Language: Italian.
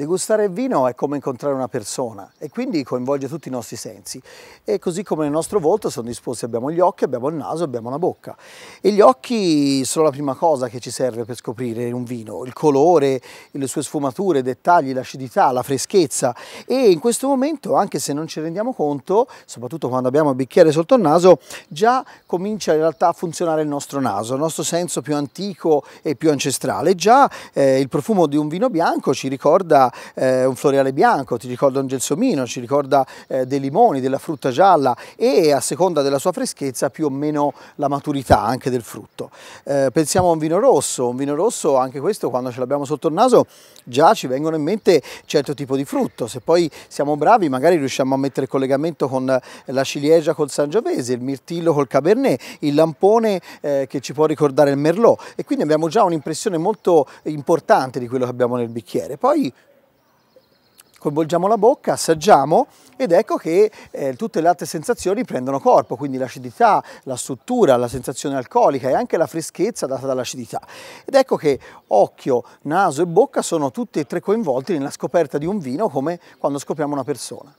Degustare il vino è come incontrare una persona e quindi coinvolge tutti i nostri sensi e così come nel nostro volto sono disposti, abbiamo gli occhi, abbiamo il naso, abbiamo la bocca e gli occhi sono la prima cosa che ci serve per scoprire un vino, il colore, le sue sfumature, i dettagli, l'acidità, la freschezza e in questo momento anche se non ci rendiamo conto, soprattutto quando abbiamo il bicchiere sotto il naso, già comincia in realtà a funzionare il nostro naso, il nostro senso più antico e più ancestrale, già eh, il profumo di un vino bianco ci ricorda eh, un floreale bianco, ti ricorda un gelsomino, ci ricorda eh, dei limoni, della frutta gialla e a seconda della sua freschezza più o meno la maturità anche del frutto. Eh, pensiamo a un vino rosso, un vino rosso anche questo quando ce l'abbiamo sotto il naso già ci vengono in mente certo tipo di frutto, se poi siamo bravi magari riusciamo a mettere il collegamento con eh, la ciliegia col sangiovese, il mirtillo col cabernet, il lampone eh, che ci può ricordare il merlot e quindi abbiamo già un'impressione molto importante di quello che abbiamo nel bicchiere. Poi coinvolgiamo la bocca, assaggiamo ed ecco che eh, tutte le altre sensazioni prendono corpo, quindi l'acidità, la struttura, la sensazione alcolica e anche la freschezza data dall'acidità. Ed ecco che occhio, naso e bocca sono tutti e tre coinvolti nella scoperta di un vino come quando scopriamo una persona.